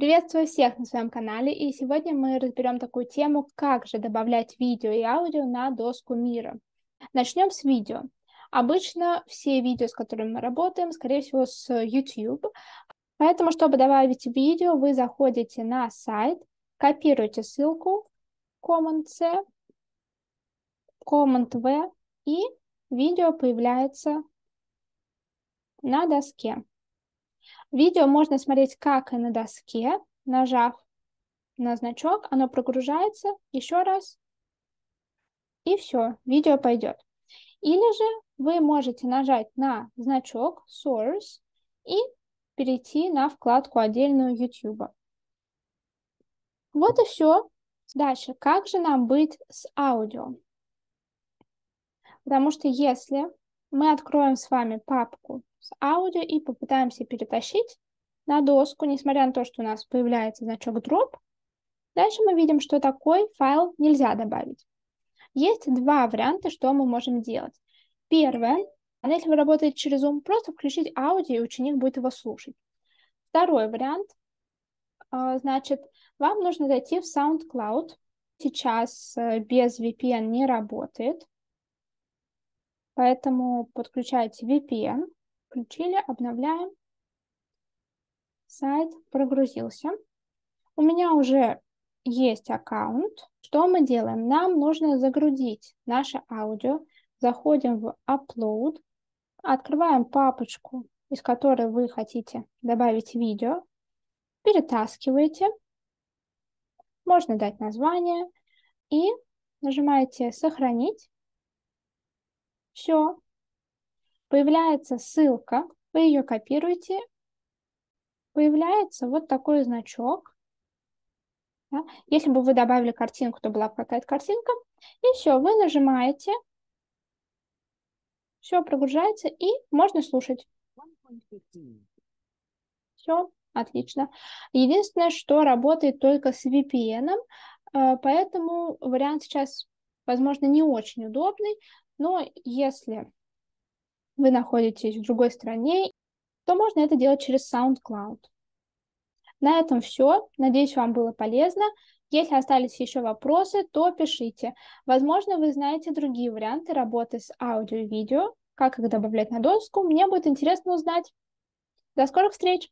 Приветствую всех на своем канале, и сегодня мы разберем такую тему, как же добавлять видео и аудио на доску мира. Начнем с видео. Обычно все видео, с которыми мы работаем, скорее всего, с YouTube. Поэтому, чтобы добавить видео, вы заходите на сайт, копируете ссылку Command-C, Command-V, и видео появляется на доске. Видео можно смотреть как и на доске, нажав на значок, оно прогружается еще раз, и все, видео пойдет. Или же вы можете нажать на значок Source и перейти на вкладку отдельную YouTube. Вот и все. Дальше, как же нам быть с аудио? Потому что если мы откроем с вами папку с аудио и попытаемся перетащить на доску, несмотря на то, что у нас появляется значок drop. Дальше мы видим, что такой файл нельзя добавить. Есть два варианта, что мы можем делать. Первое, если вы работаете через Zoom, просто включить аудио, и ученик будет его слушать. Второй вариант, а, значит, вам нужно зайти в SoundCloud. Сейчас э, без VPN не работает. Поэтому подключайте VPN, включили, обновляем. Сайт прогрузился. У меня уже есть аккаунт. Что мы делаем? Нам нужно загрузить наше аудио. Заходим в Upload, открываем папочку, из которой вы хотите добавить видео, перетаскиваете, можно дать название и нажимаете «Сохранить». Все. Появляется ссылка, вы ее копируете, появляется вот такой значок. Да? Если бы вы добавили картинку, то была бы какая-то картинка. И все, вы нажимаете, все прогружается, и можно слушать. Все, отлично. Единственное, что работает только с VPN, э, поэтому вариант сейчас, возможно, не очень удобный, но если вы находитесь в другой стране, то можно это делать через SoundCloud. На этом все. Надеюсь, вам было полезно. Если остались еще вопросы, то пишите. Возможно, вы знаете другие варианты работы с аудио и видео, как их добавлять на доску. Мне будет интересно узнать. До скорых встреч!